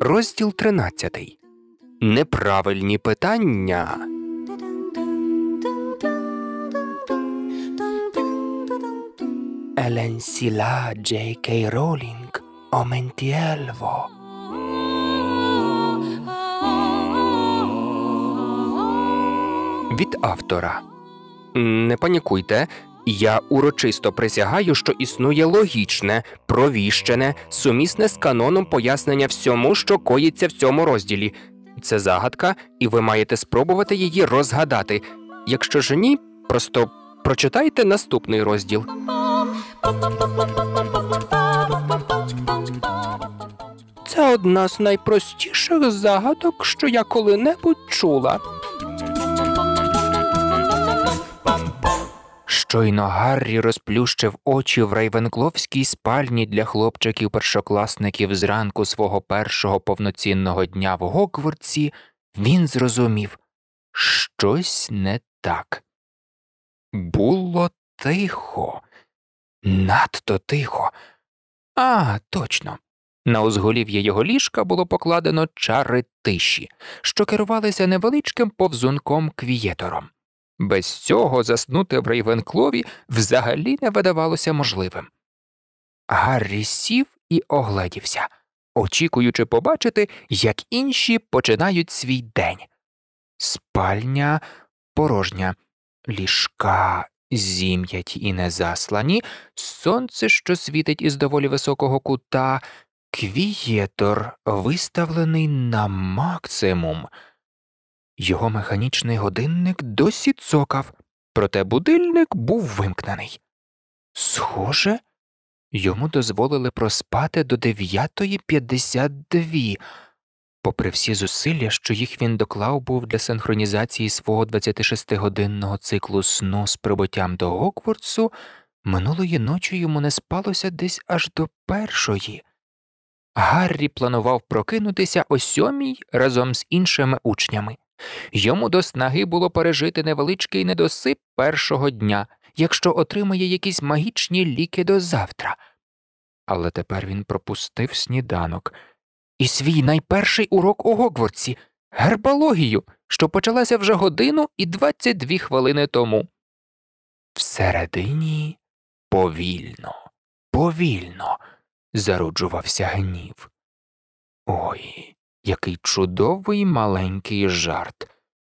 Розділ 13. Неправильні питання. Елен Сіла Джей Кей Ролінг Оментіелво. Від автора. Не панікуйте. Я урочисто присягаю, що існує логічне, провіщене, сумісне з каноном пояснення всьому, що коїться в цьому розділі. Це загадка, і ви маєте спробувати її розгадати. Якщо ж ні, просто прочитайте наступний розділ. Це одна з найпростіших загадок, що я коли-небудь чула. Щойно Гаррі розплющив очі в райвенкловській спальні для хлопчиків першокласників зранку свого першого повноцінного дня в Гокворці, він зрозумів щось не так. Було тихо, надто тихо. А, точно. На узголів'я його ліжка було покладено чари тиші, що керувалися невеличким повзунком квієтором. Без цього заснути в Рейвенклові взагалі не видавалося можливим. Гаррі сів і огледівся, очікуючи побачити, як інші починають свій день. Спальня порожня, ліжка зім'яті і незаслані, сонце, що світить із доволі високого кута, квієтор виставлений на максимум. Його механічний годинник досі цокав, проте будильник був вимкнений. Схоже, йому дозволили проспати до 9.52, попри всі зусилля, що їх він доклав був для синхронізації свого 26-годинного циклу сну з прибуттям до Гоквордсу, минулої ночі йому не спалося десь аж до першої. Гаррі планував прокинутися о сьомій разом з іншими учнями. Йому до снаги було пережити невеличкий недосип першого дня, якщо отримає якісь магічні ліки до завтра. Але тепер він пропустив сніданок і свій найперший урок у Гогворці гербалогію, що почалася вже годину і 22 хвилини тому. Всередині повільно, повільно заруджувався гнів. Ой, який чудовий маленький жарт.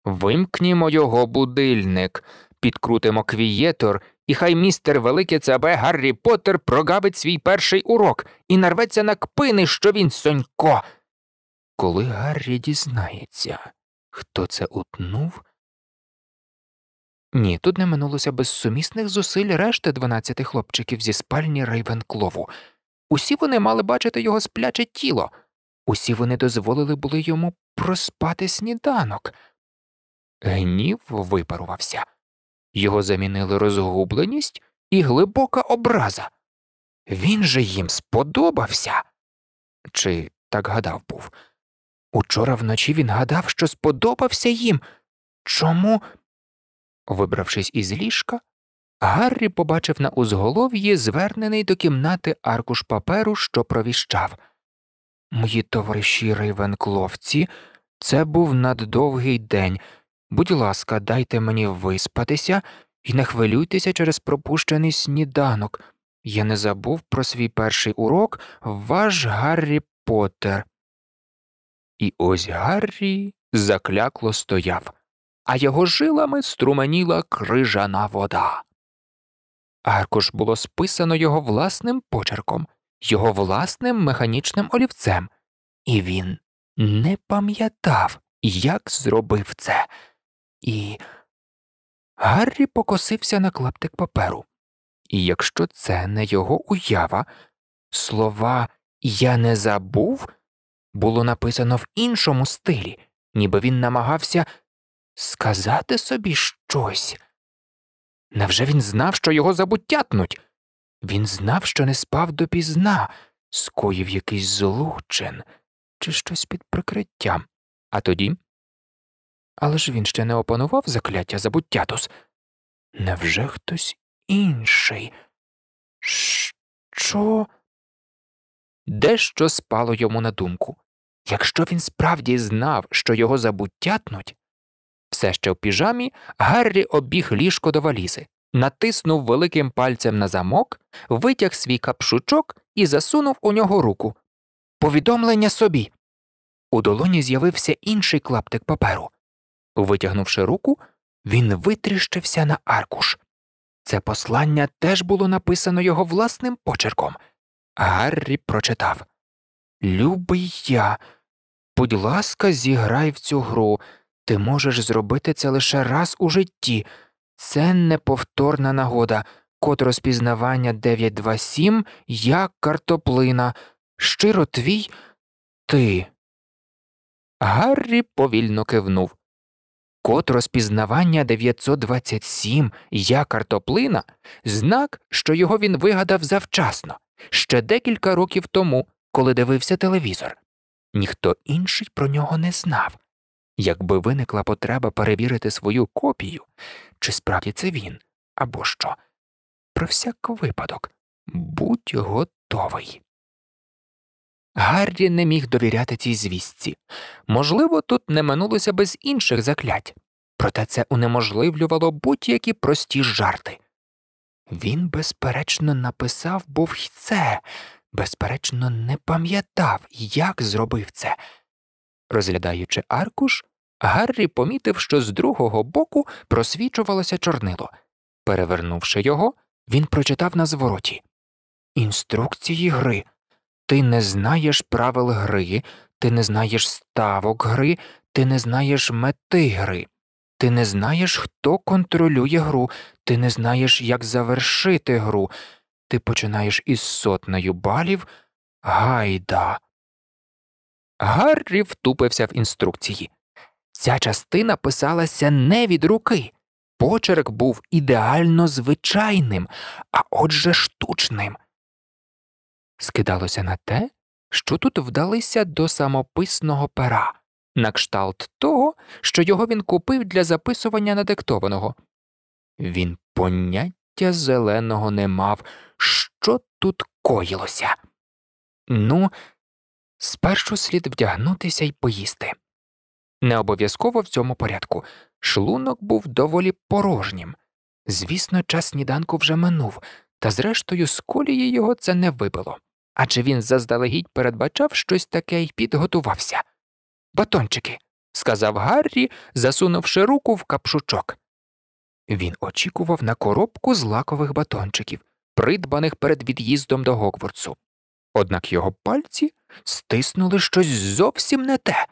Вимкнімо його будильник, підкрутимо квієтор, і хай містер Велике Цабе Гаррі Поттер прогавить свій перший урок і нарветься на кпини, що він сонько. Коли Гаррі дізнається, хто це утнув. Ні, тут не минулося без сумісних зусиль решти дванадцяти хлопчиків зі спальні Рейвенклову. Усі вони мали бачити його спляче тіло. Усі вони дозволили були йому проспати сніданок. Гнів випарувався, його замінили розгубленість і глибока образа. Він же їм сподобався. Чи так гадав був? Учора вночі він гадав, що сподобався їм. Чому? Вибравшись із ліжка, Гаррі побачив на узголов'ї звернений до кімнати аркуш паперу, що провіщав. Мої товариші рейвенкловці, це був наддовгий день. Будь ласка, дайте мені виспатися і не хвилюйтеся через пропущений сніданок. Я не забув про свій перший урок ваш Гаррі Поттер». І ось Гаррі заклякло стояв, а його жилами струманіла крижана вода. Аркуш було списано його власним почерком його власним механічним олівцем, і він не пам'ятав, як зробив це. І Гаррі покосився на клаптик паперу. І якщо це не його уява, слова я не забув було написано в іншому стилі, ніби він намагався сказати собі щось. Невже він знав, що його забуттятнуть? Він знав, що не спав допізна, скоїв якийсь злочин чи щось під прикриттям. А тоді. Але ж він ще не опанував закляття забуттятус. Невже хтось інший? Що? Дещо спало йому на думку. Якщо він справді знав, що його забуттятнуть, все ще в піжамі Гаррі обіг ліжко до валізи натиснув великим пальцем на замок, витяг свій капшучок і засунув у нього руку. Повідомлення собі. У долоні з'явився інший клаптик паперу. Витягнувши руку, він витріщився на аркуш. Це послання теж було написано його власним почерком. Гаррі прочитав Любий я, будь ласка, зіграй в цю гру. Ти можеш зробити це лише раз у житті. Це неповторна нагода, код розпізнавання 927 як картоплина. Щиро твій ти. Гаррі повільно кивнув. Код розпізнавання 927 я картоплина знак, що його він вигадав завчасно, ще декілька років тому, коли дивився телевізор. Ніхто інший про нього не знав якби виникла потреба перевірити свою копію, чи справді це він, або що. Про всяк випадок будь готовий. Гаррі не міг довіряти цій звістці. Можливо, тут не минулося без інших заклять, проте це унеможливлювало будь-які прості жарти. Він, безперечно, написав, бо це, безперечно, не пам'ятав, як зробив це. Розглядаючи аркуш, Гаррі помітив, що з другого боку просвічувалося чорнило. Перевернувши його, він прочитав на звороті Інструкції гри. Ти не знаєш правил гри, ти не знаєш ставок гри, ти не знаєш мети гри, ти не знаєш, хто контролює гру, ти не знаєш, як завершити гру, ти починаєш із сотнею балів. Гайда. Гаррі втупився в інструкції. Ця частина писалася не від руки, почерк був ідеально звичайним, а отже штучним. Скидалося на те, що тут вдалися до самописного пера, на кшталт того, що його він купив для записування надиктованого. Він поняття зеленого не мав, що тут коїлося. Ну, спершу слід вдягнутися й поїсти. Не обов'язково в цьому порядку. Шлунок був доволі порожнім. Звісно, час сніданку вже минув, та зрештою з колії його це не вибило. Адже він заздалегідь передбачав щось таке і підготувався. Батончики, сказав Гаррі, засунувши руку в капшучок. Він очікував на коробку з лакових батончиків, придбаних перед від'їздом до Гогвардсу. Однак його пальці стиснули щось зовсім не те.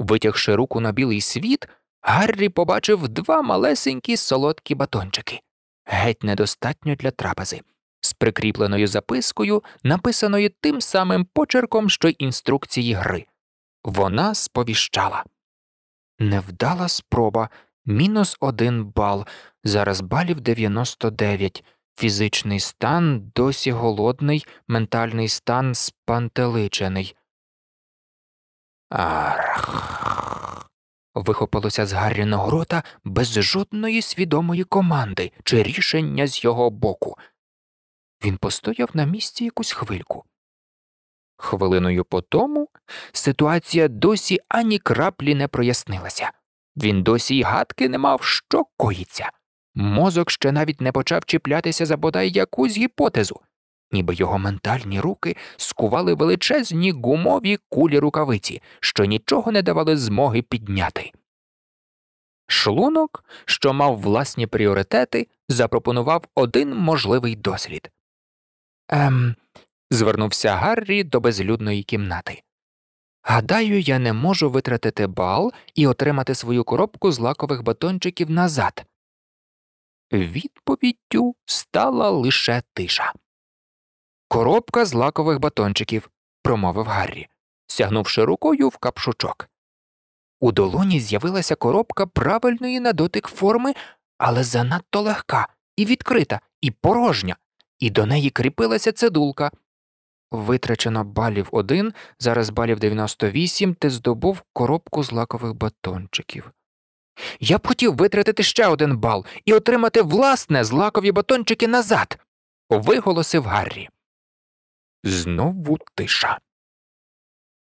Витягши руку на білий світ, Гаррі побачив два малесенькі солодкі батончики, геть недостатньо для трапези, з прикріпленою запискою, написаною тим самим почерком, що й інструкції гри. Вона сповіщала Невдала спроба, мінус один бал, зараз балів 99, фізичний стан досі голодний, ментальний стан спантеличений. Арх. Вихопилося з Гарріного рота без жодної свідомої команди чи рішення з його боку. Він постояв на місці якусь хвильку. Хвилиною по тому ситуація досі ані краплі не прояснилася. Він досі й гадки не мав, що коїться. Мозок ще навіть не почав чіплятися за бодай якусь гіпотезу ніби його ментальні руки скували величезні гумові кулі рукавиці, що нічого не давали змоги підняти. Шлунок, що мав власні пріоритети, запропонував один можливий дослід. Ем, звернувся Гаррі до безлюдної кімнати. Гадаю, я не можу витратити бал і отримати свою коробку з лакових батончиків назад. Відповіддю стала лише тиша. Коробка з лакових батончиків, промовив Гаррі, сягнувши рукою в капшучок. У долоні з'явилася коробка правильної на дотик форми, але занадто легка, і відкрита, і порожня, і до неї кріпилася цидулка. Витрачено балів один, зараз балів 98, ти здобув коробку з лакових батончиків. Я б хотів витратити ще один бал і отримати власне злакові батончики назад, виголосив Гаррі. Знову тиша.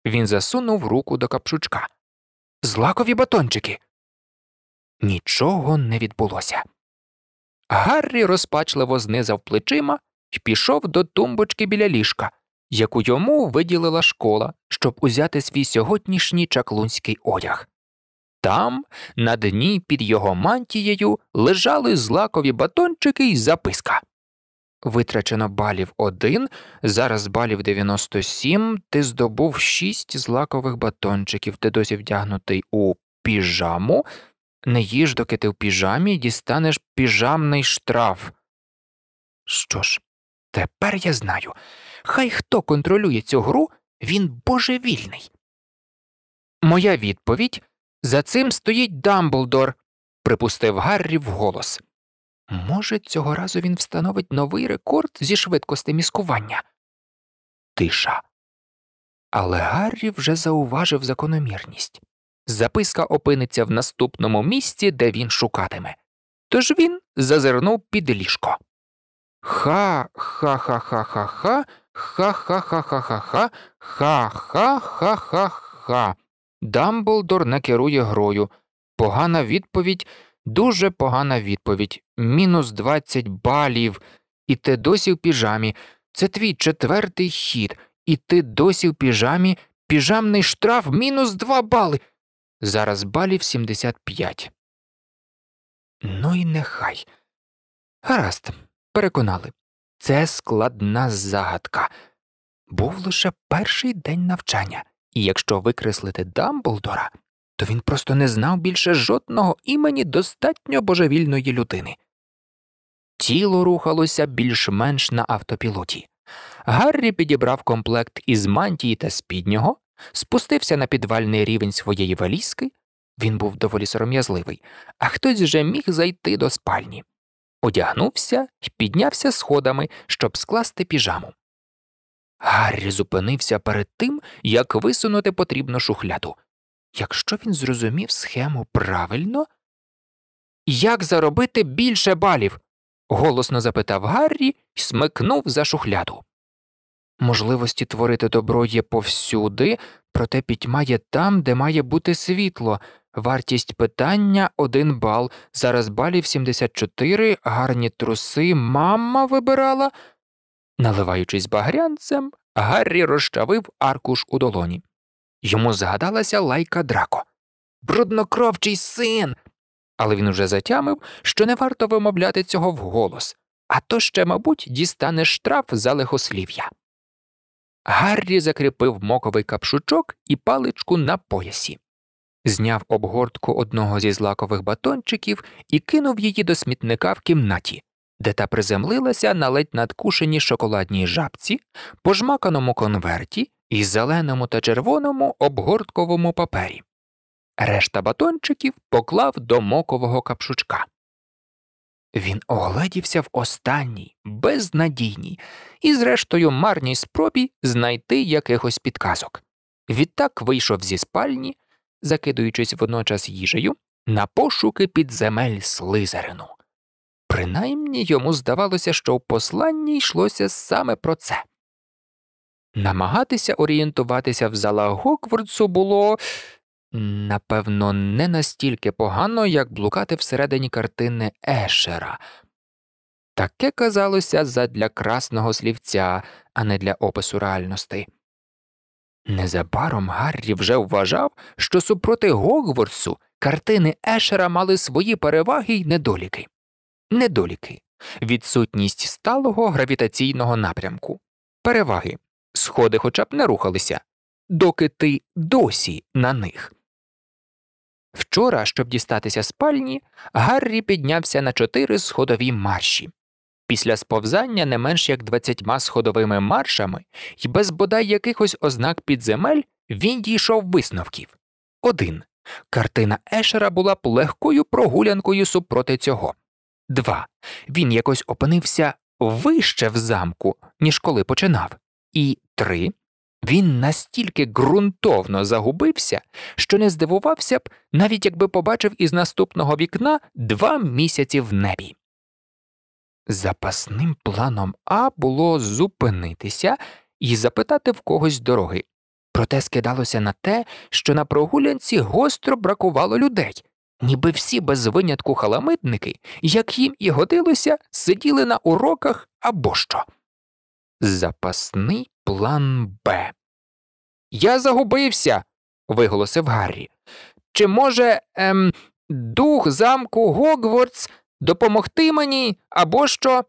Він засунув руку до капшучка. Злакові батончики. Нічого не відбулося. Гаррі розпачливо знизав плечима і пішов до тумбочки біля ліжка, яку йому виділила школа, щоб узяти свій сьогоднішній чаклунський одяг. Там, на дні під його мантією, лежали злакові батончики й записка. Витрачено балів 1, зараз балів 97, ти здобув 6 злакових батончиків, ти досі вдягнутий у піжаму. Не їж, доки ти в піжамі, дістанеш піжамний штраф. Що ж, тепер я знаю. Хай хто контролює цю гру, він божевільний. Моя відповідь за цим стоїть Дамблдор, припустив Гаррі вголос. Може, цього разу він встановить новий рекорд зі швидкості міскування? Тиша. Але Гаррі вже зауважив закономірність записка опиниться в наступному місці, де він шукатиме. Тож він зазирнув під ліжко. Ха ха ха ха ха ха ха ха ха ха ха ха ха ха ха ха ха Дамблдор не керує грою. Погана відповідь Дуже погана відповідь мінус 20 балів, і ти досі в піжамі. Це твій четвертий хід, і ти досі в піжамі, піжамний штраф мінус 2 бали. Зараз балів 75. Ну і нехай. Гаразд, переконали. Це складна загадка. Був лише перший день навчання, і якщо викреслити Дамблдора, то він просто не знав більше жодного імені достатньо божевільної людини. Тіло рухалося більш-менш на автопілоті. Гаррі підібрав комплект із мантії та спіднього, спустився на підвальний рівень своєї валізки. Він був доволі сором'язливий, а хтось вже міг зайти до спальні. Одягнувся і піднявся сходами, щоб скласти піжаму. Гаррі зупинився перед тим, як висунути потрібну шухляду якщо він зрозумів схему правильно, як заробити більше балів? голосно запитав Гаррі і смикнув за шухляду. Можливості творити добро є повсюди, проте пітьма є там, де має бути світло, вартість питання один бал, зараз балів 74, гарні труси, мама вибирала. Наливаючись багрянцем, Гаррі розчавив аркуш у долоні. Йому згадалася лайка драко. Бруднокровчий син. Але він уже затямив, що не варто вимовляти цього вголос, а то ще, мабуть, дістане штраф за лихослів'я. Гаррі закріпив моковий капшучок і паличку на поясі, зняв обгортку одного зі злакових батончиків і кинув її до смітника в кімнаті, де та приземлилася на ледь надкушеній шоколадній жабці, пожмаканому конверті і зеленому та червоному обгортковому папері. Решта батончиків поклав до мокового капшучка. Він огледівся в останній, безнадійній і, зрештою, марній спробі знайти якихось підказок. Відтак вийшов зі спальні, закидуючись водночас їжею, на пошуки підземель слизерину. Принаймні йому здавалося, що в посланні йшлося саме про це. Намагатися орієнтуватися в залах Гоквордсу було напевно не настільки погано, як блукати всередині картини Ешера. Таке казалося задля красного слівця, а не для опису реальності. Незабаром Гаррі вже вважав, що супроти Гогворсу картини Ешера мали свої переваги й недоліки. Недоліки відсутність сталого гравітаційного напрямку, переваги сходи хоча б не рухалися, доки ти досі на них. Вчора, щоб дістатися спальні, Гаррі піднявся на чотири сходові марші. Після сповзання не менш як двадцятьма сходовими маршами і без бодай якихось ознак підземель він дійшов висновків. Один Картина Ешера була б легкою прогулянкою супроти цього. Два Він якось опинився вище в замку, ніж коли починав. І три він настільки ґрунтовно загубився, що не здивувався б, навіть якби побачив із наступного вікна два місяці в небі. Запасним планом А було зупинитися і запитати в когось дороги. Проте скидалося на те, що на прогулянці гостро бракувало людей, ніби всі без винятку халамитники, як їм і годилося, сиділи на уроках або що. Запасний План Б. Я загубився. виголосив Гаррі. Чи може ем, дух замку Гогвордс допомогти мені або що?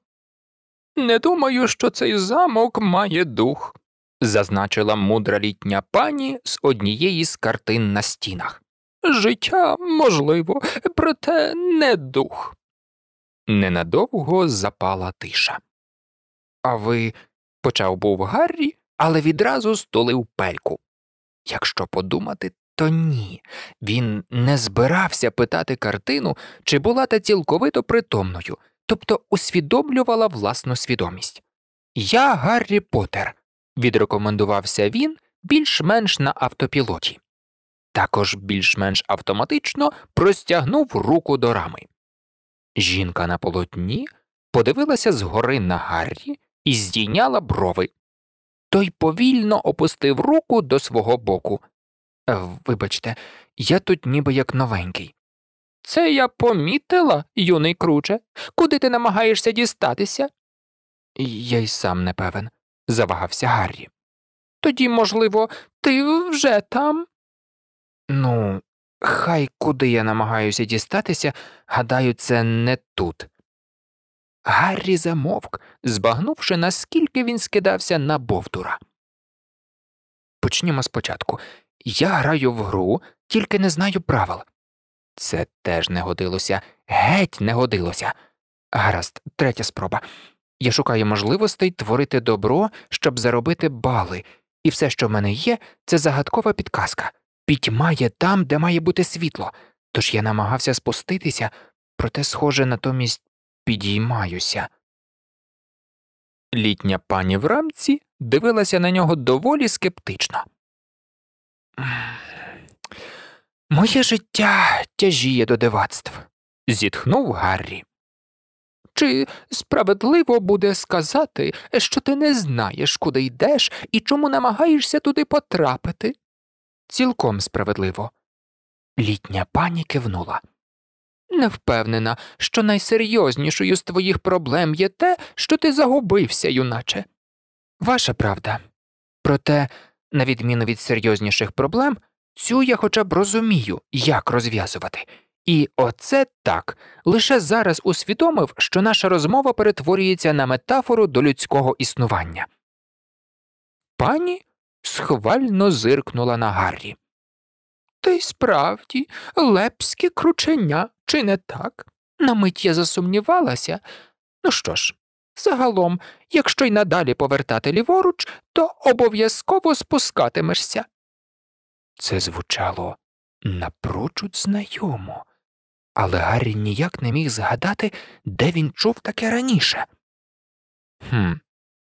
Не думаю, що цей замок має дух, зазначила мудра літня пані з однієї з картин на стінах. Життя можливо, проте не дух. Ненадовго запала тиша. А ви почав був Гаррі, але відразу стулив пельку. Якщо подумати, то ні, він не збирався питати картину, чи була та цілковито притомною, тобто усвідомлювала власну свідомість. Я Гаррі Поттер», – відрекомендувався він більш-менш на автопілоті. Також більш-менш автоматично простягнув руку до рами. Жінка на полотні подивилася згори на Гаррі і здійняла брови. Той повільно опустив руку до свого боку. Е, вибачте, я тут ніби як новенький. Це я помітила, юний круче, куди ти намагаєшся дістатися? Я й сам не певен, завагався Гаррі. Тоді, можливо, ти вже там? Ну, хай куди я намагаюся дістатися, гадаю, це не тут. Гаррі замовк, збагнувши, наскільки він скидався на Бовдура. Почнімо спочатку. Я граю в гру, тільки не знаю правил. Це теж не годилося, геть не годилося. Гаразд, третя спроба. Я шукаю можливостей творити добро, щоб заробити бали, і все, що в мене є, це загадкова підказка. Пітьма є там, де має бути світло. Тож я намагався спуститися, проте, схоже, натомість підіймаюся. Літня пані в рамці дивилася на нього доволі скептично. Моє життя тяжіє до дивацтв, зітхнув Гаррі. Чи справедливо буде сказати, що ти не знаєш, куди йдеш і чому намагаєшся туди потрапити? Цілком справедливо. Літня пані кивнула не впевнена, що найсерйознішою з твоїх проблем є те, що ти загубився, юначе. Ваша правда. Проте, на відміну від серйозніших проблем, цю я хоча б розумію, як розв'язувати. І оце так лише зараз усвідомив, що наша розмова перетворюється на метафору до людського існування. Пані схвально зиркнула на Гаррі. Та й справді, лепські кручення, чи не так? На мить я засумнівалася. Ну що ж, загалом, якщо й надалі повертати ліворуч, то обов'язково спускатимешся. Це звучало напрочуд знайомо, але Гаррі ніяк не міг згадати, де він чув таке раніше. «Хм,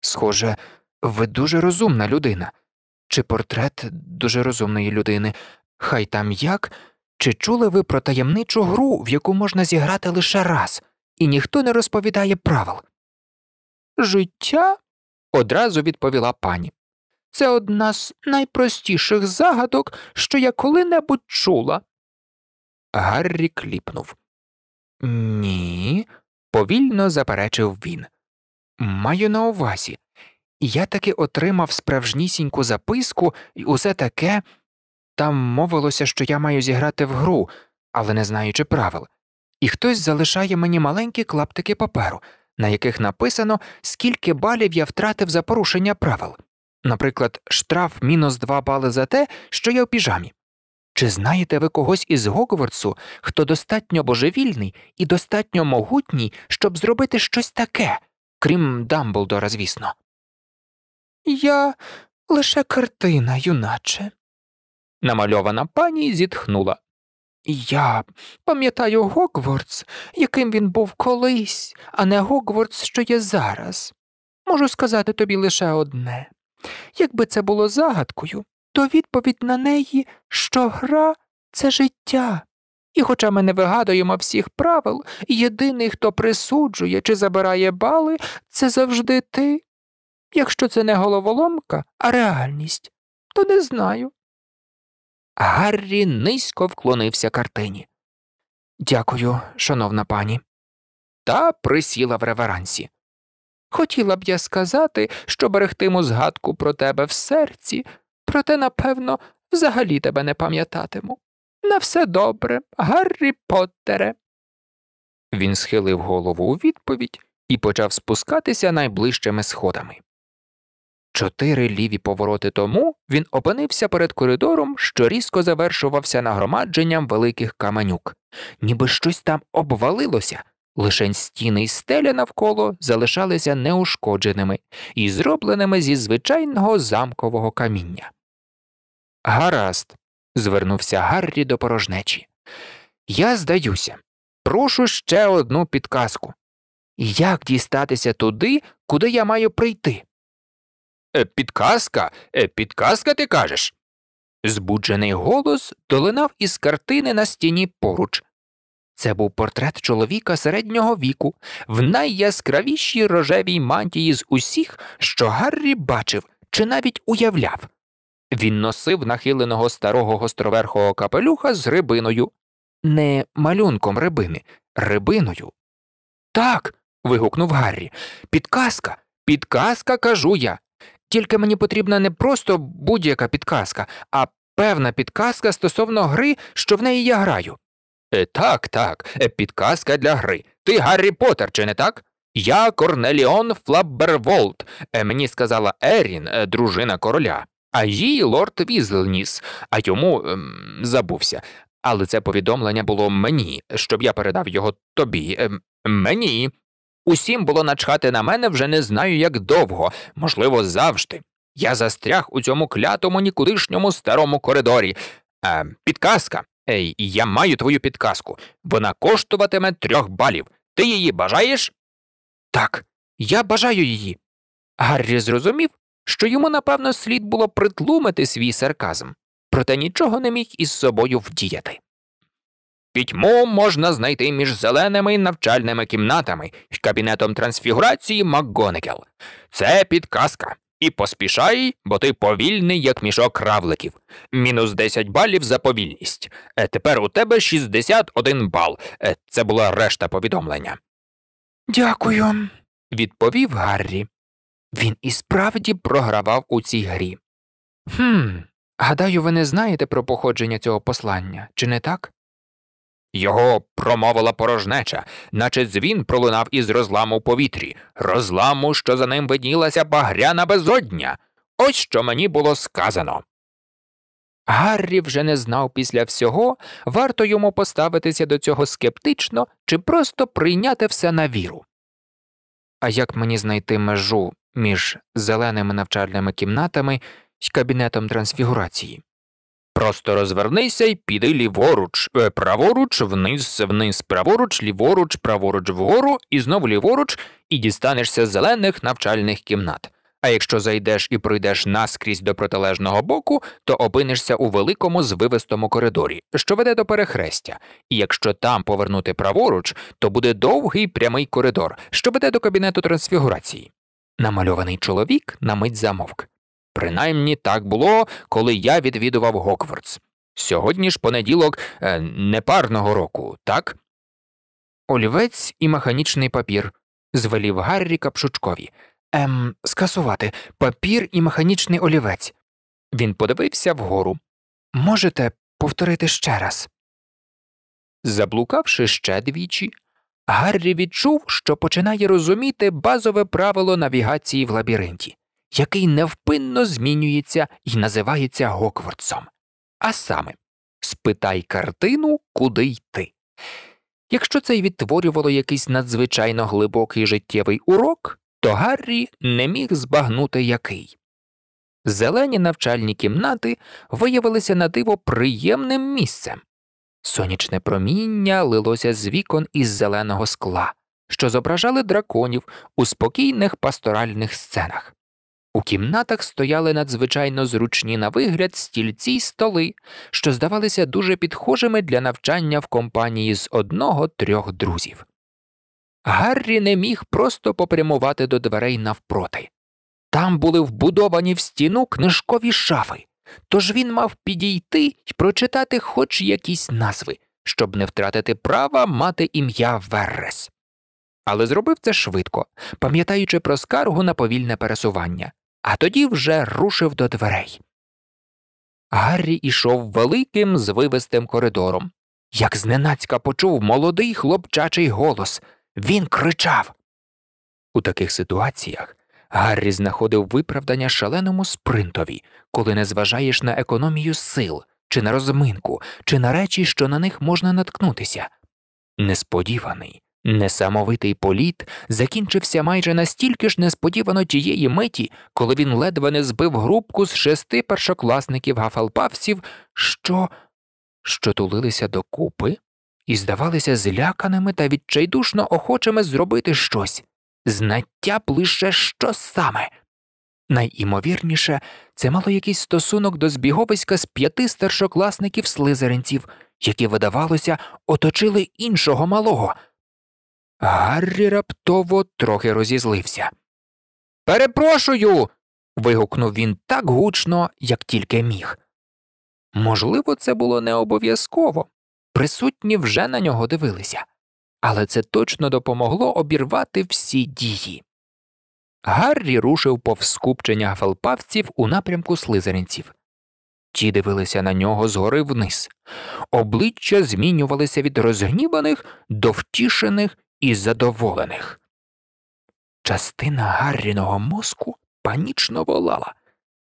Схоже, ви дуже розумна людина, чи портрет дуже розумної людини, Хай там як, чи чули ви про таємничу гру, в яку можна зіграти лише раз, і ніхто не розповідає правил? Життя? одразу відповіла пані. Це одна з найпростіших загадок, що я коли-небудь чула. Гаррі кліпнув. Ні, повільно заперечив він. Маю на увазі. Я таки отримав справжнісіньку записку і усе таке, там мовилося, що я маю зіграти в гру, але не знаючи правил, і хтось залишає мені маленькі клаптики паперу, на яких написано, скільки балів я втратив за порушення правил, наприклад, штраф мінус два бали за те, що я в піжамі. Чи знаєте ви когось із Гогвартсу, хто достатньо божевільний і достатньо могутній, щоб зробити щось таке, крім Дамблдора, звісно? Я лише картина, юначе. Намальована пані зітхнула. Я пам'ятаю Гогвордс, яким він був колись, а не Гогвордс, що є зараз. Можу сказати тобі лише одне якби це було загадкою, то відповідь на неї, що гра це життя. І, хоча ми не вигадуємо всіх правил, єдиний, хто присуджує чи забирає бали, це завжди ти. Якщо це не головоломка, а реальність, то не знаю. Гаррі низько вклонився картині. Дякую, шановна пані. Та присіла в реверансі. Хотіла б я сказати, що берегтиму згадку про тебе в серці, проте, напевно, взагалі тебе не пам'ятатиму. На все добре, Гаррі Поттере. Він схилив голову у відповідь і почав спускатися найближчими сходами. Чотири ліві повороти тому він опинився перед коридором, що різко завершувався нагромадженням великих каменюк, ніби щось там обвалилося, лишень стіни і стеля навколо залишалися неушкодженими і зробленими зі звичайного замкового каміння. Гаразд, звернувся Гаррі до порожнечі. Я здаюся, прошу ще одну підказку. Як дістатися туди, куди я маю прийти? Е, підказка? Е, підказка, ти кажеш? Збуджений голос долинав із картини на стіні поруч. Це був портрет чоловіка середнього віку, в найяскравішій рожевій мантії з усіх, що Гаррі бачив чи навіть уявляв. Він носив нахиленого старого гостроверхого капелюха з рибиною, не малюнком рибини, рибиною. Так. вигукнув Гаррі. Підказка, підказка, кажу я. Тільки мені потрібна не просто будь-яка підказка, а певна підказка стосовно гри, що в неї я граю. Е, Так, так, е, підказка для гри. Ти Гаррі Поттер, чи не так? Я Корнеліон Флабберволт, е, мені сказала Ерін, е, дружина короля, а їй лорд Візлніс, а йому е, забувся. Але це повідомлення було мені, щоб я передав його тобі. Е, мені. Усім було начхати на мене вже не знаю, як довго, можливо, завжди. Я застряг у цьому клятому нікудишньому старому коридорі. Е, Підказка. Ей, я маю твою підказку. Вона коштуватиме трьох балів. Ти її бажаєш? Так, я бажаю її. Гаррі зрозумів, що йому, напевно, слід було притлумити свій сарказм, проте нічого не міг із собою вдіяти. Пітьму можна знайти між зеленими навчальними кімнатами і кабінетом трансфігурації МакГонекел. Це підказка. І поспішай, бо ти повільний, як мішок равликів. Мінус 10 балів за повільність. Е, тепер у тебе 61 бал. Е, це була решта повідомлення. Дякую, відповів Гаррі. Він і справді програвав у цій грі. Хм, гадаю, ви не знаєте про походження цього послання, чи не так? Його промовила порожнеча, наче дзвін пролунав із розламу в повітрі, розламу, що за ним виднілася багряна безодня. Ось що мені було сказано. Гаррі вже не знав після всього, варто йому поставитися до цього скептично чи просто прийняти все на віру. А як мені знайти межу між зеленими навчальними кімнатами і кабінетом трансфігурації? Просто розвернися і піди ліворуч, е, праворуч, вниз, вниз, праворуч, ліворуч, праворуч вгору і знову ліворуч, і дістанешся зелених навчальних кімнат. А якщо зайдеш і пройдеш наскрізь до протилежного боку, то опинишся у великому звивистому коридорі, що веде до перехрестя, і якщо там повернути праворуч, то буде довгий прямий коридор, що веде до кабінету трансфігурації. Намальований чоловік на мить замовк. Принаймні так було, коли я відвідував Гоквардс. Сьогодні ж понеділок е, непарного року, так? Олівець і механічний папір. Звелів Гаррі Капшучкові. Ем, скасувати папір і механічний олівець. Він подивився вгору. Можете повторити ще раз. Заблукавши ще двічі, Гаррі відчув, що починає розуміти базове правило навігації в лабіринті який невпинно змінюється і називається Гоквардсом. А саме спитай картину, куди йти. Якщо це й відтворювало якийсь надзвичайно глибокий життєвий урок, то Гаррі не міг збагнути який. Зелені навчальні кімнати виявилися на диво приємним місцем. Сонячне проміння лилося з вікон із зеленого скла, що зображали драконів у спокійних пасторальних сценах. У кімнатах стояли надзвичайно зручні на вигляд стільці й столи, що здавалися дуже підхожими для навчання в компанії з одного трьох друзів. Гаррі не міг просто попрямувати до дверей навпроти. Там були вбудовані в стіну книжкові шафи, тож він мав підійти й прочитати хоч якісь назви, щоб не втратити права мати ім'я Веррес. Але зробив це швидко, пам'ятаючи про скаргу на повільне пересування, а тоді вже рушив до дверей. Гаррі йшов великим звивистим коридором. Як зненацька почув молодий хлопчачий голос. Він кричав. У таких ситуаціях Гаррі знаходив виправдання шаленому спринтові, коли не зважаєш на економію сил, чи на розминку, чи на речі, що на них можна наткнутися. Несподіваний, Несамовитий політ закінчився майже настільки ж несподівано тієї миті, коли він ледве не збив групку з шести першокласників гафалпавців, що що тулилися докупи і здавалися зляканими та відчайдушно охочими зробити щось, знаття б лише що саме. Найімовірніше, це мало якийсь стосунок до збіговиська з п'яти старшокласників слизеринців, які, видавалося, оточили іншого малого. Гаррі раптово трохи розізлився. Перепрошую. вигукнув він так гучно, як тільки міг. Можливо, це було не обов'язково. Присутні вже на нього дивилися, але це точно допомогло обірвати всі дії. Гаррі рушив повз скупчення фелпавців у напрямку слизеринців. Ті дивилися на нього згори вниз, обличчя змінювалися від розгніваних до втішених і задоволених. Частина Гарріного мозку панічно волала,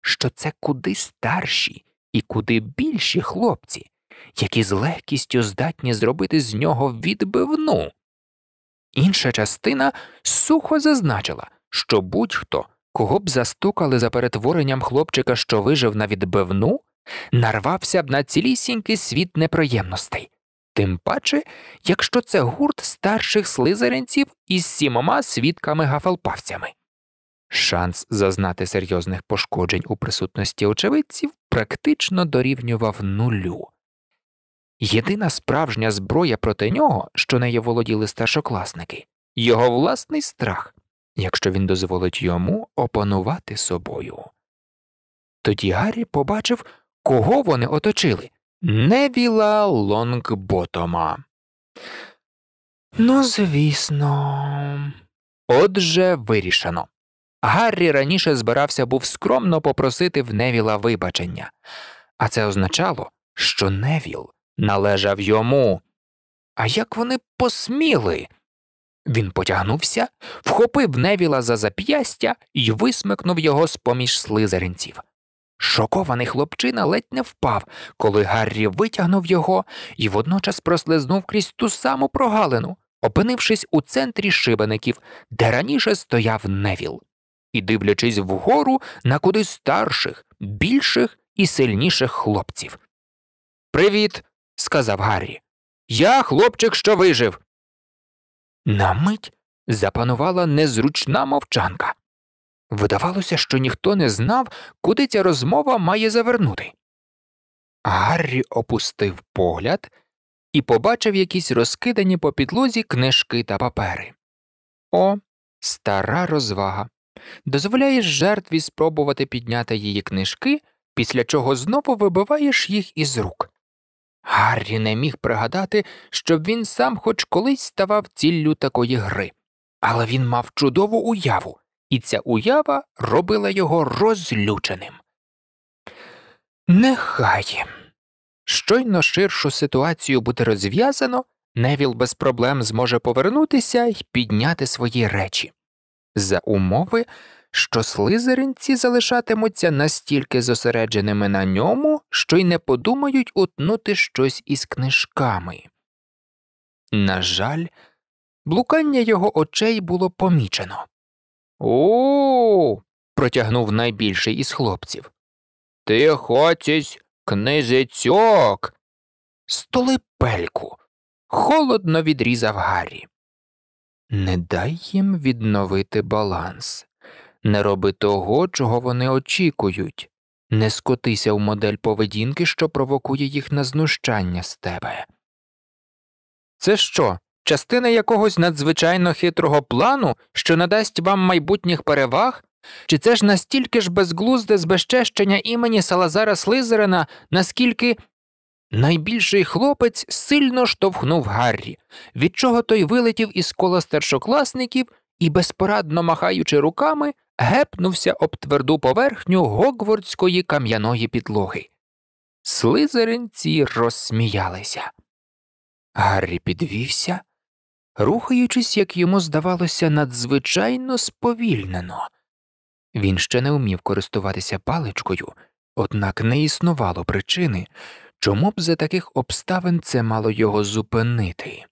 що це куди старші і куди більші хлопці, які з легкістю здатні зробити з нього відбивну. Інша частина сухо зазначила, що будь-хто, кого б застукали за перетворенням хлопчика, що вижив на відбивну, нарвався б на цілісінький світ неприємностей. Тим паче, якщо це гурт старших слизеринців із сімома свідками гафалпавцями, Шанс зазнати серйозних пошкоджень у присутності очевидців практично дорівнював нулю. Єдина справжня зброя проти нього, що нею володіли старшокласники, його власний страх, якщо він дозволить йому опанувати собою. Тоді Гаррі побачив, кого вони оточили. Невіла Лонгботома. Ну, звісно, отже, вирішено. Гаррі раніше збирався був скромно попросити в Невіла вибачення, а це означало, що Невіл належав йому. А як вони посміли? Він потягнувся, вхопив Невіла за зап'ястя і висмикнув його з поміж слизеринців. Шокований хлопчина ледь не впав, коли Гаррі витягнув його і водночас прослизнув крізь ту саму прогалину, опинившись у центрі шибеників, де раніше стояв невіл, і дивлячись вгору на куди старших, більших і сильніших хлопців. Привіт, сказав Гаррі. Я хлопчик, що вижив. На мить запанувала незручна мовчанка. Видавалося, що ніхто не знав, куди ця розмова має завернути. Гаррі опустив погляд і побачив якісь розкидані по підлозі книжки та папери. О, стара розвага. Дозволяєш жертві спробувати підняти її книжки, після чого знову вибиваєш їх із рук. Гаррі не міг пригадати, щоб він сам хоч колись ставав ціллю такої гри, але він мав чудову уяву і ця уява робила його розлюченим. Нехай. Щойно ширшу ситуацію буде розв'язано, Невіл без проблем зможе повернутися і підняти свої речі. За умови, що слизеринці залишатимуться настільки зосередженими на ньому, що й не подумають утнути щось із книжками. На жаль, блукання його очей було помічено. У. протягнув найбільший із хлопців. Ти хочеш книжечок. Столипельку. Холодно відрізав Гаррі. Не дай їм відновити баланс. Не роби того, чого вони очікують. Не скотися в модель поведінки, що провокує їх на знущання з тебе. Це що, частина якогось надзвичайно хитрого плану, що надасть вам майбутніх переваг? Чи це ж настільки ж безглузде збезчещення імені Салазара Слизерина, наскільки. Найбільший хлопець сильно штовхнув Гаррі, від чого той вилетів із кола старшокласників і, безпорадно махаючи руками, гепнувся об тверду поверхню гогвардської кам'яної підлоги. Слизеринці розсміялися. Гаррі підвівся, рухаючись, як йому здавалося, надзвичайно сповільнено. Він ще не вмів користуватися паличкою, однак не існувало причини, чому б за таких обставин це мало його зупинити.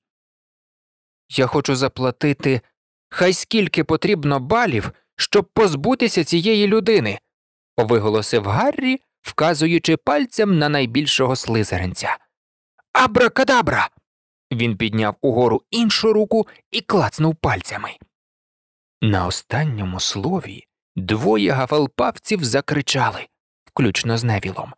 Я хочу заплатити хай скільки потрібно балів, щоб позбутися цієї людини, виголосив Гаррі, вказуючи пальцем на найбільшого слизеринця. Абракадабра! Він підняв угору іншу руку і клацнув пальцями. На останньому слові двоє гафелпавців закричали, включно з невілом.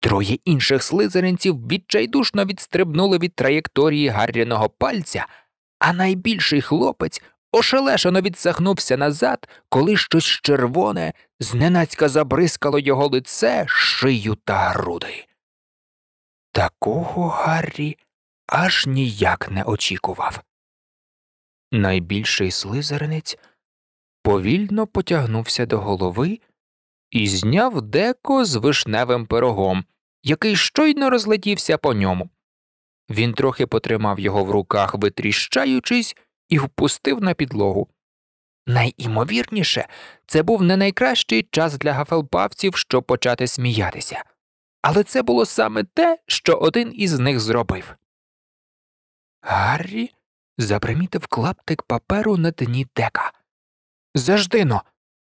Троє інших слизеринців відчайдушно відстрибнули від траєкторії гарріного пальця, а найбільший хлопець ошелешено відсахнувся назад, коли щось червоне зненацька забризкало його лице, шию та груди. Такого Гаррі аж ніяк не очікував. Найбільший слизеринець повільно потягнувся до голови і зняв деко з вишневим пирогом, який щойно розлетівся по ньому. Він трохи потримав його в руках, витріщаючись, і впустив на підлогу. Найімовірніше, це був не найкращий час для гафелпавців, щоб почати сміятися, але це було саме те, що один із них зробив. Гаррі запримітив клаптик паперу на дні дека. Заждино.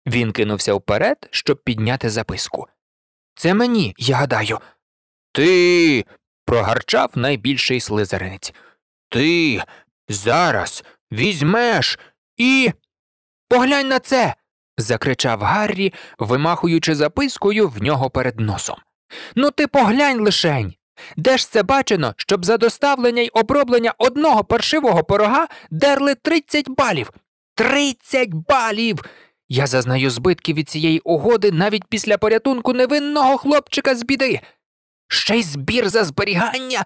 Він кинувся вперед, щоб підняти записку. Це мені, я гадаю. Ти. прогарчав найбільший слизеринець. Ти зараз візьмеш і. Поглянь на це. закричав Гаррі, вимахуючи запискою в нього перед носом. Ну ти поглянь лишень. Де ж це бачено, щоб за доставлення й оброблення одного паршивого порога дерли 30 балів? 30 балів! Я зазнаю збитки від цієї угоди навіть після порятунку невинного хлопчика з біди. Ще й збір за зберігання,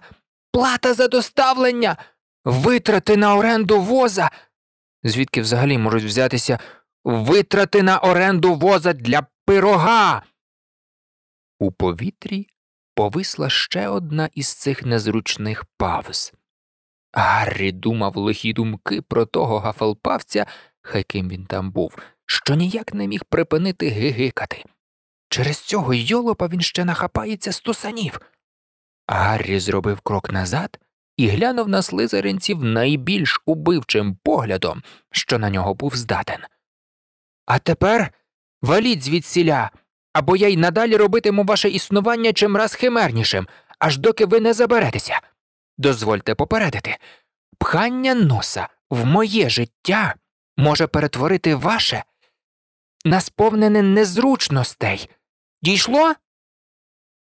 плата за доставлення, витрати на оренду воза. Звідки взагалі можуть взятися витрати на оренду воза для пирога? У повітрі повисла ще одна із цих незручних павз. Гаррі думав лихі думки про того гафалпавця, хай ким він там був, що ніяк не міг припинити гигикати. Через цього йолопа він ще нахапається стусанів. Гаррі зробив крок назад і глянув на слизеринців найбільш убивчим поглядом, що на нього був здатен. А тепер валіть звідсіля або я й надалі робитиму ваше існування чимраз химернішим, аж доки ви не заберетеся. Дозвольте попередити пхання носа в моє життя може перетворити ваше на сповнене незручностей. Дійшло?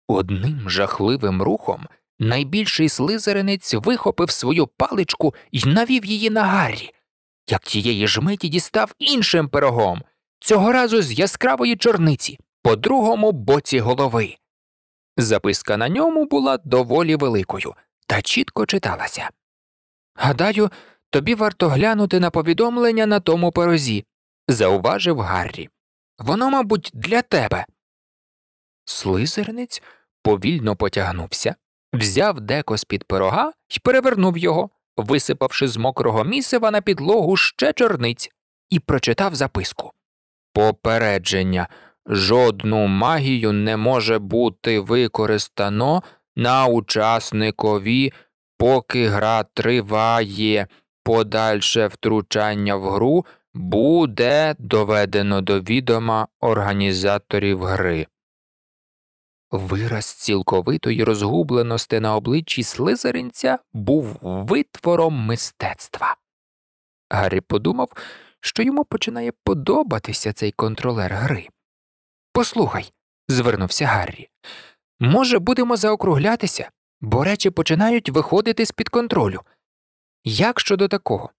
Одним жахливим рухом найбільший слизеринець вихопив свою паличку і навів її на Гаррі, як тієї ж миті дістав іншим пирогом, цього разу з яскравої чорниці по другому боці голови. Записка на ньому була доволі великою та чітко читалася. Гадаю, тобі варто глянути на повідомлення на тому порозі, зауважив Гаррі. Воно, мабуть, для тебе. Слизерниць повільно потягнувся, взяв деко з під пирога і перевернув його, висипавши з мокрого місива на підлогу ще чорниць, і прочитав записку. Попередження жодну магію не може бути використано на учасникові, поки гра триває, подальше втручання в гру буде доведено до відома організаторів гри. Вираз цілковитої розгубленості на обличчі слизеринця був витвором мистецтва. Гаррі подумав, що йому починає подобатися цей контролер гри. Послухай, звернувся Гаррі. Може, будемо заокруглятися, бо речі починають виходити з під контролю. Як щодо такого?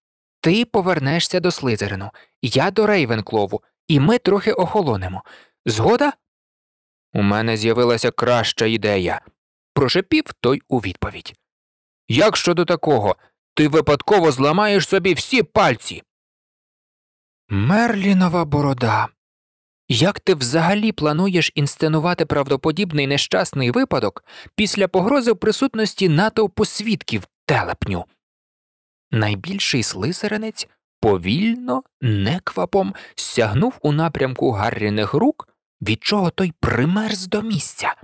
Ти повернешся до Слизерину, я до Рейвенклову, і ми трохи охолонемо. Згода? У мене з'явилася краща ідея. Прошепів той у відповідь. Як щодо такого, ти випадково зламаєш собі всі пальці. Мерлінова борода. Як ти взагалі плануєш інсценувати правдоподібний нещасний випадок після погрози в присутності натовпу свідків телепню? Найбільший слизеринець повільно, неквапом сягнув у напрямку Гарріних рук, від чого той примерз до місця.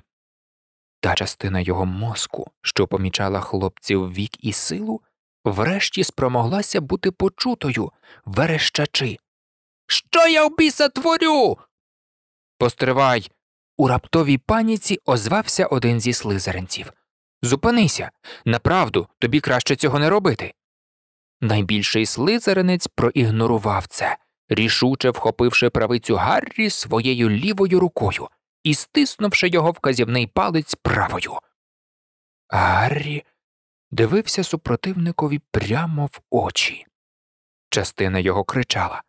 Та частина його мозку, що помічала хлопців вік і силу, врешті спромоглася бути почутою, верещачи. Що я в біса творю? Постривай. У раптовій паніці озвався один зі слизеринців. Зупинися. Направду, тобі краще цього не робити. Найбільший слизеринець проігнорував це, рішуче вхопивши правицю Гаррі своєю лівою рукою і стиснувши його вказівний палець правою. Гаррі дивився супротивникові прямо в очі. Частина його кричала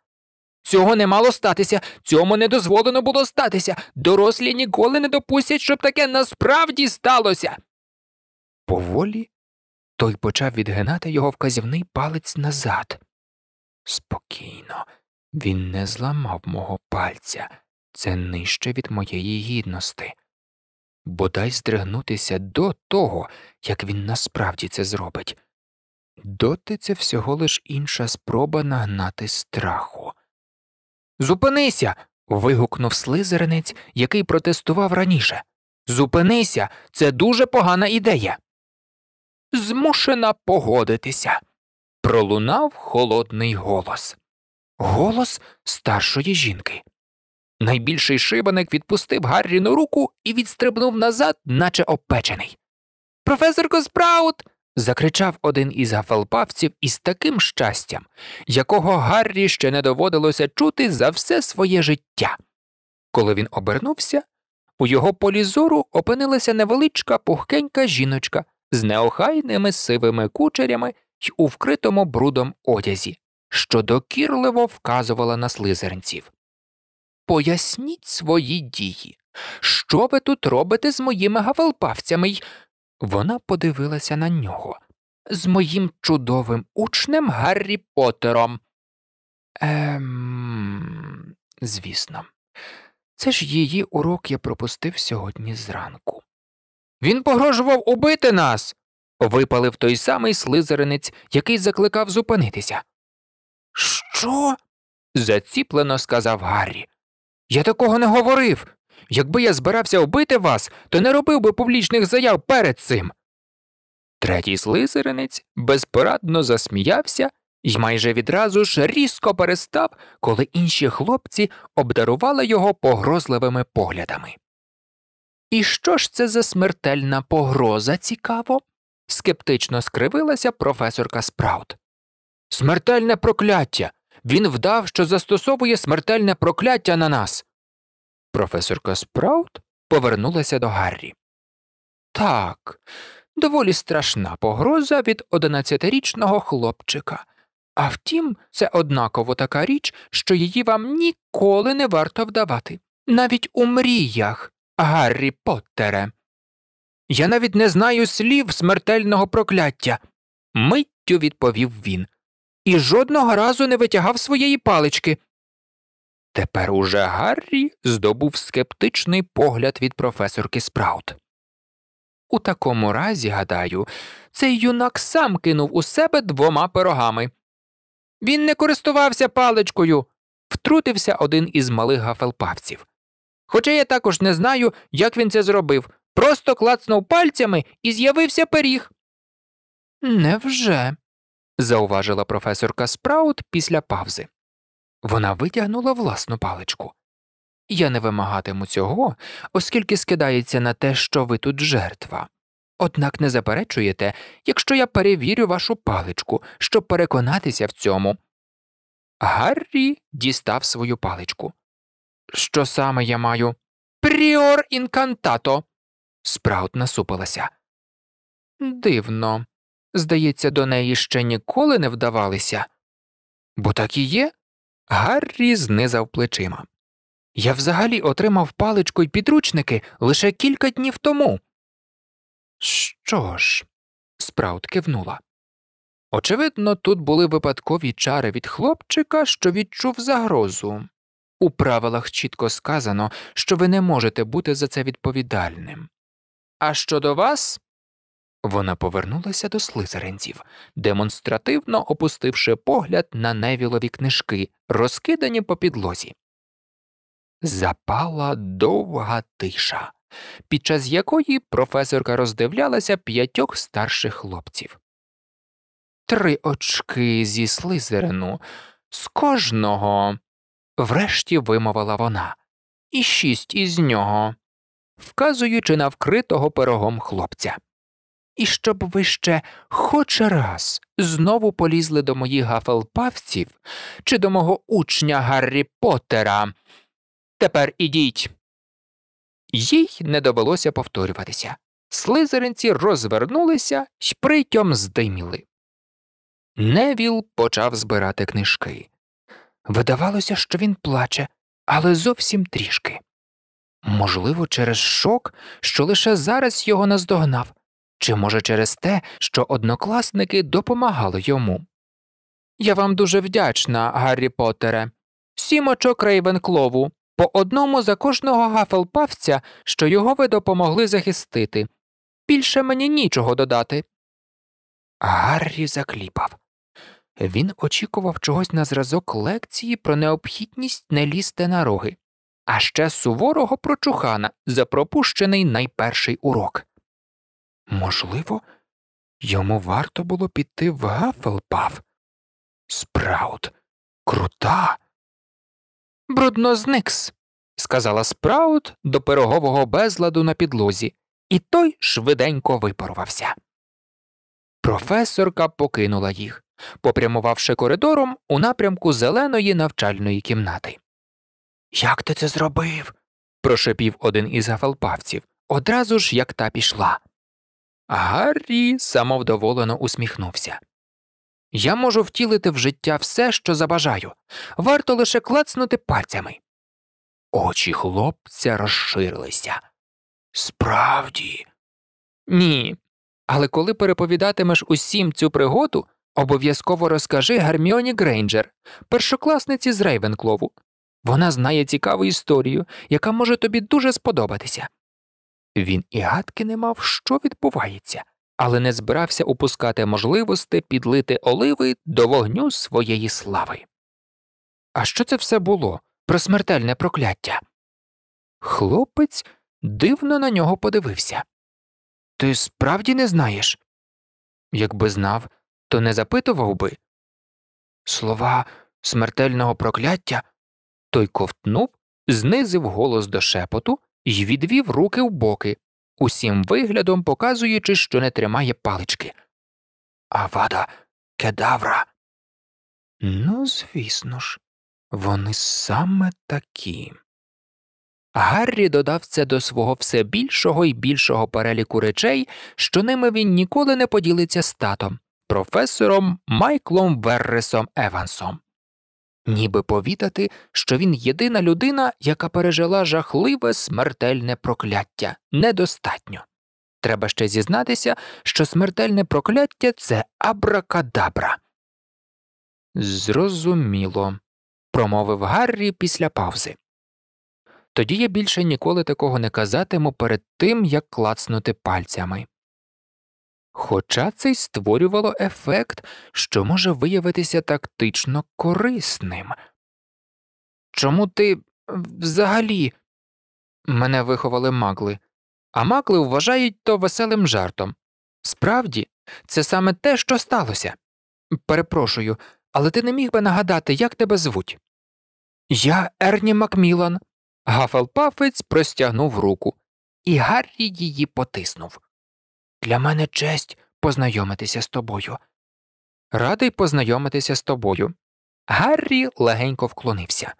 Цього не мало статися, цьому не дозволено було статися. Дорослі ніколи не допустять, щоб таке насправді сталося. Поволі той почав відгинати його вказівний палець назад. Спокійно, він не зламав мого пальця, це нижче від моєї гідності. Бодай здригнутися до того, як він насправді це зробить. Доти це всього лиш інша спроба нагнати страху. Зупинися. вигукнув слизеринець, який протестував раніше. Зупинися, це дуже погана ідея. Змушена погодитися. пролунав холодний голос. Голос старшої жінки. Найбільший шибаник відпустив Гарріну руку і відстрибнув назад, наче опечений. Професорко Спраут закричав один із гафалпавців із таким щастям, якого Гаррі ще не доводилося чути за все своє життя. Коли він обернувся, у його полі зору опинилася невеличка пухкенька жіночка з неохайними сивими кучерями й у вкритому брудом одязі, що докірливо вказувала на слизеринців. Поясніть свої дії. Що ви тут робите з моїми гавалпавцями й вона подивилася на нього з моїм чудовим учнем Гаррі Поттером. Ем, звісно, це ж її урок я пропустив сьогодні зранку. Він погрожував убити нас. випалив той самий слизеринець, який закликав зупинитися. Що? заціплено сказав Гаррі. Я такого не говорив. Якби я збирався вбити вас, то не робив би публічних заяв перед цим. Третій слизеринець безпорадно засміявся і майже відразу ж різко перестав, коли інші хлопці обдарували його погрозливими поглядами. І що ж це за смертельна погроза, цікаво? скептично скривилася професорка Спраут. Смертельне прокляття. Він вдав, що застосовує смертельне прокляття на нас. Професорка Спраут повернулася до Гаррі. Так, доволі страшна погроза від одинадцятирічного хлопчика. А втім, це однаково така річ, що її вам ніколи не варто вдавати, навіть у мріях, Гаррі Поттере. Я навіть не знаю слів смертельного прокляття, миттю відповів він, і жодного разу не витягав своєї палички. Тепер уже Гаррі здобув скептичний погляд від професорки Спраут. У такому разі, гадаю, цей юнак сам кинув у себе двома пирогами. Він не користувався паличкою, втрутився один із малих гафелпавців. Хоча я також не знаю, як він це зробив, просто клацнув пальцями і з'явився пиріг. Невже? зауважила професорка Спраут після павзи. Вона витягнула власну паличку. Я не вимагатиму цього, оскільки скидається на те, що ви тут жертва. Однак не заперечуєте, якщо я перевірю вашу паличку, щоб переконатися в цьому. Гаррі дістав свою паличку. Що саме я маю? Пріор інкантато. Спраут насупилася. Дивно. Здається, до неї ще ніколи не вдавалися. Бо так і є. Гаррі знизав плечима. Я взагалі отримав паличку й підручники лише кілька днів тому. Що ж? Спраут кивнула. Очевидно, тут були випадкові чари від хлопчика, що відчув загрозу. У правилах чітко сказано, що ви не можете бути за це відповідальним. А щодо вас, вона повернулася до слизеринців, демонстративно опустивши погляд на невілові книжки, розкидані по підлозі. Запала довга тиша, під час якої професорка роздивлялася п'ятьох старших хлопців. Три очки зі слизерину, з кожного, врешті вимовила вона, і шість із нього, вказуючи на вкритого пирогом хлопця і щоб ви ще хоч раз знову полізли до моїх гафелпавців чи до мого учня Гаррі Поттера. Тепер ідіть. Їй не довелося повторюватися. Слизеринці розвернулися й притьом здиміли. Невіл почав збирати книжки. Видавалося, що він плаче, але зовсім трішки. Можливо, через шок, що лише зараз його наздогнав, чи, може, через те, що однокласники допомагали йому. Я вам дуже вдячна, Гаррі Поттере, сім очок Рейвенклову, по одному за кожного гафелпавця, що його ви допомогли захистити. Більше мені нічого додати. Гаррі закліпав. Він очікував чогось на зразок лекції про необхідність не лізти на роги, а ще суворого прочухана за пропущений найперший урок. Можливо, йому варто було піти в гафелпаф. Спраут, крута. Бруднозникс, сказала Спраут до пирогового безладу на підлозі, і той швиденько випарувався. Професорка покинула їх, попрямувавши коридором у напрямку зеленої навчальної кімнати. Як ти це зробив? прошепів один із гафалпавців, одразу ж як та пішла. Гаррі самовдоволено усміхнувся. Я можу втілити в життя все, що забажаю, варто лише клацнути пальцями. Очі хлопця розширилися. Справді. Ні. Але коли переповідатимеш усім цю пригоду, обов'язково розкажи Гарміоні Грейнджер, першокласниці з Рейвенклову. Вона знає цікаву історію, яка може тобі дуже сподобатися. Він і гадки не мав, що відбувається, але не збирався упускати можливості підлити оливи до вогню своєї слави. А що це все було про смертельне прокляття? Хлопець дивно на нього подивився. Ти справді не знаєш? Якби знав, то не запитував би. Слова смертельного прокляття той ковтнув, знизив голос до шепоту. Й відвів руки в боки, усім виглядом показуючи, що не тримає палички. Авада кедавра. Ну, звісно ж, вони саме такі. Гаррі додав це до свого все більшого і більшого переліку речей, що ними він ніколи не поділиться з татом, професором Майклом Верресом Евансом ніби повідати, що він єдина людина, яка пережила жахливе смертельне прокляття, недостатньо. Треба ще зізнатися, що смертельне прокляття це абракадабра. Зрозуміло, промовив Гаррі після паузи. Тоді я більше ніколи такого не казатиму перед тим, як клацнути пальцями. Хоча це й створювало ефект, що може виявитися тактично корисним. Чому ти е, взагалі мене виховали магли, а макли вважають то веселим жартом. Справді, це саме те, що сталося. Перепрошую, але ти не міг би нагадати, як тебе звуть? Я Ерні Макмілан. Гафелпафець простягнув руку, і Гаррі її потиснув. Для мене честь познайомитися з тобою. Радий познайомитися з тобою. Гаррі легенько вклонився.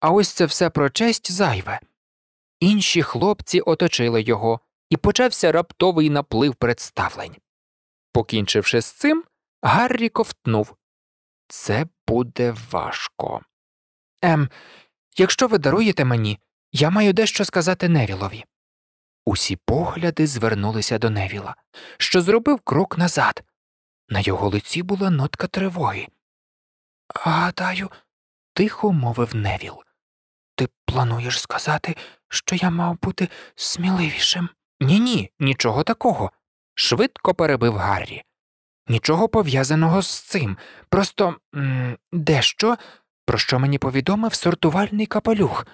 А ось це все про честь зайве. Інші хлопці оточили його, і почався раптовий наплив представлень. Покінчивши з цим, Гаррі ковтнув Це буде важко. Ем, якщо ви даруєте мені, я маю дещо сказати Невілові. Усі погляди звернулися до Невіла, що зробив крок назад. На його лиці була нотка тривоги. Гадаю, тихо мовив Невіл. Ти плануєш сказати, що я мав бути сміливішим? Ні, ні, нічого такого. Швидко перебив Гаррі. Нічого пов'язаного з цим. Просто м дещо, про що мені повідомив сортувальний капелюх.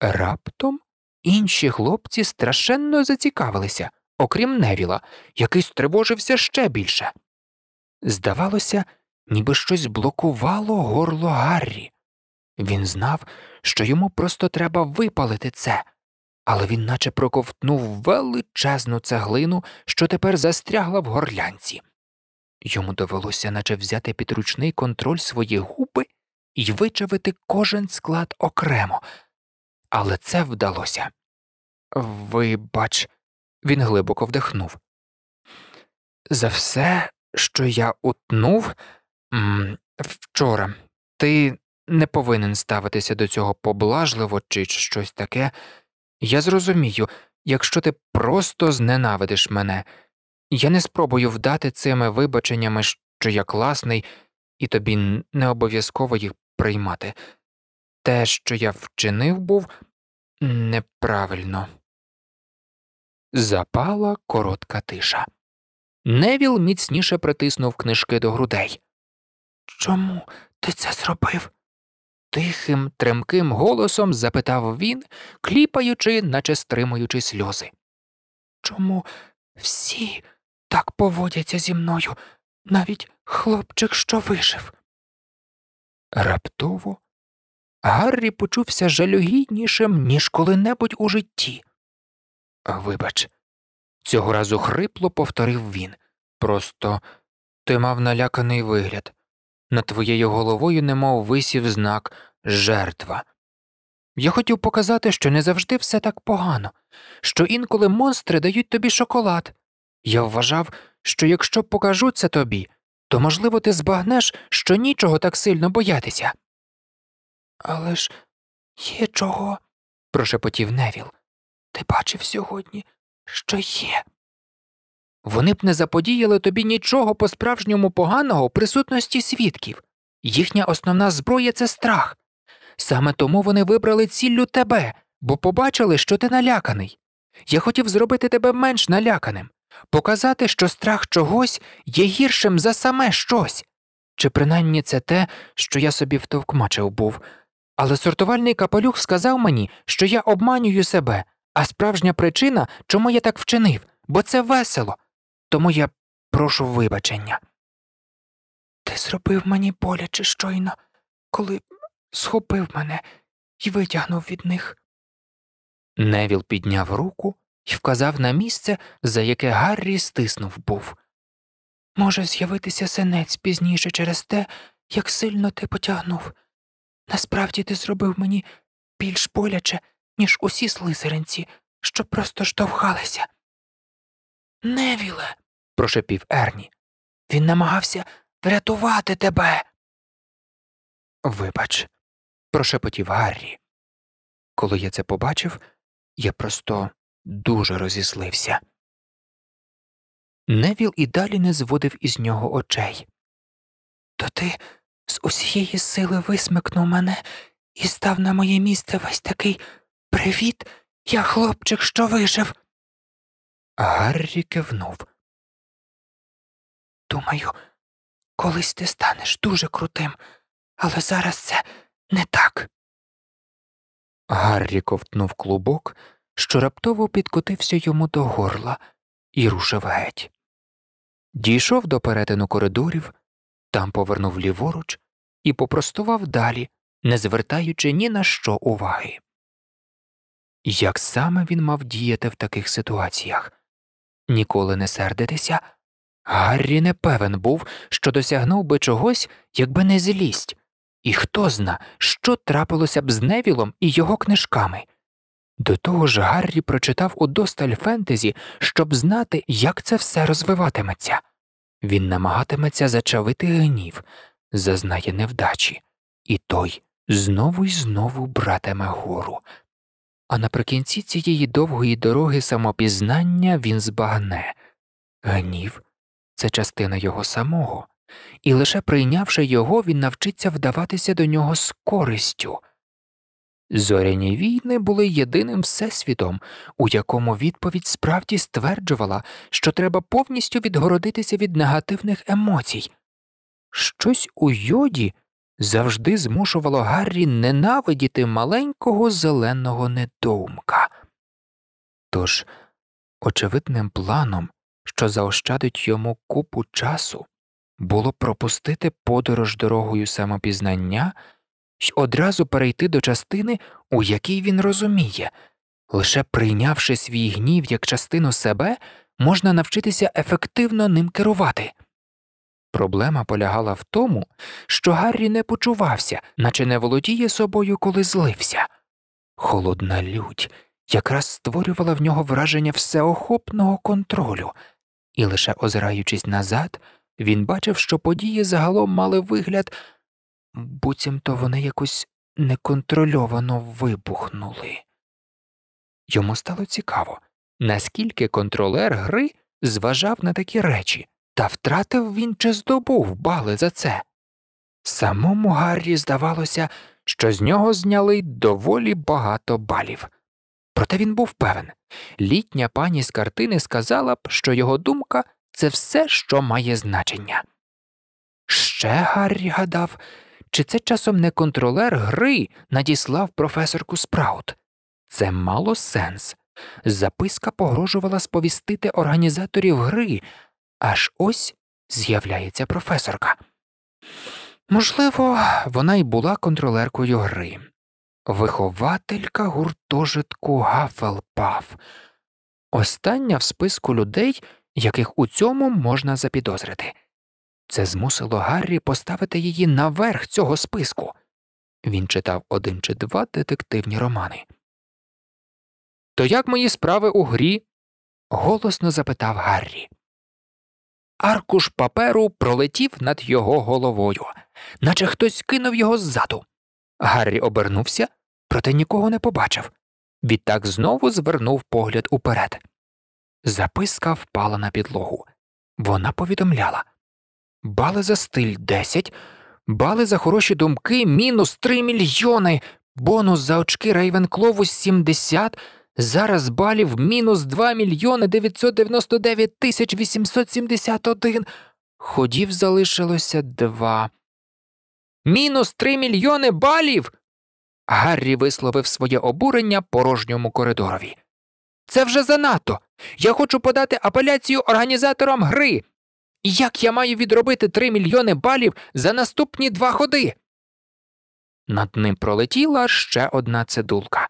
Раптом Інші хлопці страшенно зацікавилися, окрім Невіла, який стривожився ще більше. Здавалося, ніби щось блокувало горло Гаррі. Він знав, що йому просто треба випалити це, але він наче проковтнув величезну цеглину, що тепер застрягла в горлянці. Йому довелося наче взяти підручний контроль свої губи і вичавити кожен склад окремо але це вдалося. Вибач, він глибоко вдихнув. За все, що я утнув вчора, ти не повинен ставитися до цього поблажливо чи щось таке. Я зрозумію, якщо ти просто зненавидиш мене, я не спробую вдати цими вибаченнями, що я класний, і тобі не обов'язково їх приймати те, що я вчинив, був неправильно. Запала коротка тиша. Невіл міцніше притиснув книжки до грудей. Чому ти це зробив? тихим, тремким голосом запитав він, кліпаючи, наче стримуючи сльози. Чому всі так поводяться зі мною, навіть хлопчик, що вижив? Раптово Гаррі почувся жалюгіднішим, ніж коли-небудь у житті. Вибач, цього разу хрипло повторив він. Просто ти мав наляканий вигляд. Над твоєю головою немов висів знак жертва. Я хотів показати, що не завжди все так погано, що інколи монстри дають тобі шоколад. Я вважав, що якщо покажу це тобі, то, можливо, ти збагнеш, що нічого так сильно боятися. Але ж є чого? прошепотів Невіл. Ти бачив сьогодні, що є. Вони б не заподіяли тобі нічого по справжньому поганого присутності свідків. Їхня основна зброя це страх. Саме тому вони вибрали ціллю тебе, бо побачили, що ти наляканий. Я хотів зробити тебе менш наляканим, показати, що страх чогось є гіршим за саме щось. Чи принаймні це те, що я собі втовкмачив був. Але сортувальний капелюх сказав мені, що я обманюю себе, а справжня причина, чому я так вчинив, бо це весело. Тому я прошу вибачення. Ти зробив мені боляче щойно, коли схопив мене і витягнув від них. Невіл підняв руку і вказав на місце, за яке Гаррі стиснув був. Може з'явитися синець пізніше через те, як сильно ти потягнув. Насправді ти зробив мені більш боляче, ніж усі слизеринці, що просто штовхалися. Невіле, прошепів Ерні, він намагався врятувати тебе. Вибач, прошепотів Гаррі. Коли я це побачив, я просто дуже розіслився. Невіл і далі не зводив із нього очей. То ти з усієї сили висмикнув мене і став на моє місце весь такий Привіт, я хлопчик, що вижив. Гаррі кивнув. Думаю, колись ти станеш дуже крутим, але зараз це не так. Гаррі ковтнув клубок, що раптово підкотився йому до горла і рушив геть. Дійшов до перетину коридорів, там повернув ліворуч і попростував далі, не звертаючи ні на що уваги. Як саме він мав діяти в таких ситуаціях? Ніколи не сердитися. Гаррі не певен був, що досягнув би чогось, якби не злість, і хто зна, що трапилося б з Невілом і його книжками. До того ж, Гаррі прочитав удосталь фентезі, щоб знати, як це все розвиватиметься. Він намагатиметься зачавити гнів, зазнає невдачі, і той знову й знову братиме гору. А наприкінці цієї довгої дороги самопізнання він збагне гнів це частина його самого, і лише прийнявши його, він навчиться вдаватися до нього з користю. Зоряні війни були єдиним всесвітом, у якому відповідь справді стверджувала, що треба повністю відгородитися від негативних емоцій. Щось у йоді завжди змушувало Гаррі ненавидіти маленького зеленого недоумка. Тож, очевидним планом, що заощадить йому купу часу, було пропустити подорож дорогою самопізнання й одразу перейти до частини, у якій він розуміє, лише прийнявши свій гнів як частину себе, можна навчитися ефективно ним керувати. Проблема полягала в тому, що Гаррі не почувався, наче не володіє собою, коли злився. Холодна лють якраз створювала в нього враження всеохопного контролю, і лише озираючись назад, він бачив, що події загалом мали вигляд, буцімто вони якось неконтрольовано вибухнули. Йому стало цікаво, наскільки контролер гри зважав на такі речі. Та втратив він чи здобув бали за це. Самому Гаррі здавалося, що з нього зняли доволі багато балів. Проте він був певен літня пані з картини сказала б, що його думка це все, що має значення. Ще Гаррі гадав, чи це часом не контролер гри надіслав професорку Спраут. Це мало сенс. Записка погрожувала сповістити організаторів гри, Аж ось з'являється професорка. Можливо, вона й була контролеркою гри, вихователька гуртожитку Гафелпаф, остання в списку людей, яких у цьому можна запідозрити. Це змусило Гаррі поставити її наверх цього списку. Він читав один чи два детективні романи. То як мої справи у грі? голосно запитав Гаррі аркуш паперу пролетів над його головою, наче хтось кинув його ззаду. Гаррі обернувся, проте нікого не побачив. Відтак знову звернув погляд уперед. Записка впала на підлогу. Вона повідомляла Бали за стиль 10, бали за хороші думки мінус 3 мільйони, бонус за очки Рейвенклову 70, Зараз балів мінус 2 мільйони 999 тисяч 871. Ходів залишилося два. Мінус 3 мільйони балів. Гаррі висловив своє обурення порожньому коридорові. Це вже занадто. Я хочу подати апеляцію організаторам гри. Як я маю відробити 3 мільйони балів за наступні два ходи? Над ним пролетіла ще одна цидулка.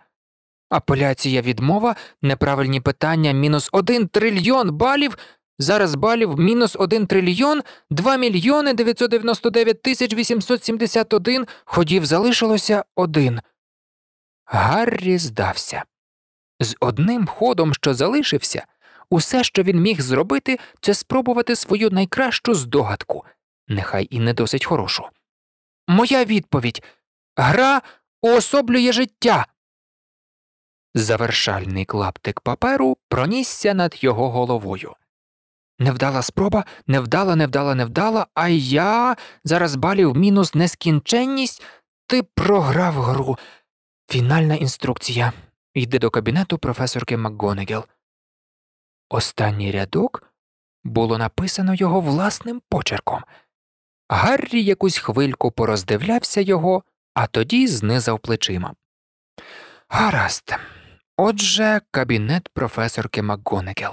Апеляція відмова, неправильні питання мінус один трильйон балів, зараз балів мінус один трильйон, два мільйони 999 тисяч один ходів залишилося один. Гаррі здався. З одним ходом, що залишився, усе, що він міг зробити, це спробувати свою найкращу здогадку, нехай і не досить хорошу. Моя відповідь гра уособлює життя. Завершальний клаптик паперу пронісся над його головою. Невдала спроба, невдала, невдала, невдала, а я зараз балів мінус нескінченність, ти програв гру. Фінальна інструкція. Йди до кабінету професорки МакГонегел. Останній рядок було написано його власним почерком. Гаррі якусь хвильку пороздивлявся його, а тоді знизав плечима. Гаразд. Отже, кабінет професорки МакГонегел.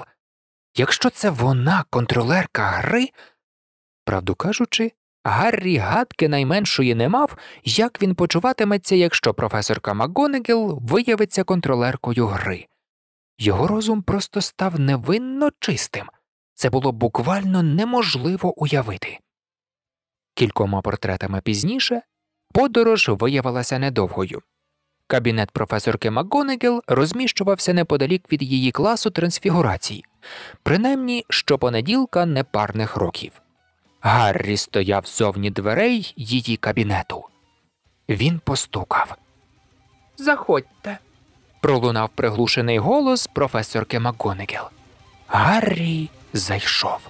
Якщо це вона контролерка гри, правду кажучи, Гаррі гадки найменшої не мав, як він почуватиметься, якщо професорка МакГонегел виявиться контролеркою гри. Його розум просто став невинно чистим, це було буквально неможливо уявити. Кількома портретами пізніше подорож виявилася недовгою. Кабінет професорки МакГонегел розміщувався неподалік від її класу трансфігурації, принаймні щопонеділка непарних років. Гаррі стояв зовні дверей її кабінету. Він постукав. Заходьте, пролунав приглушений голос професорки МакГонегел. Гаррі зайшов.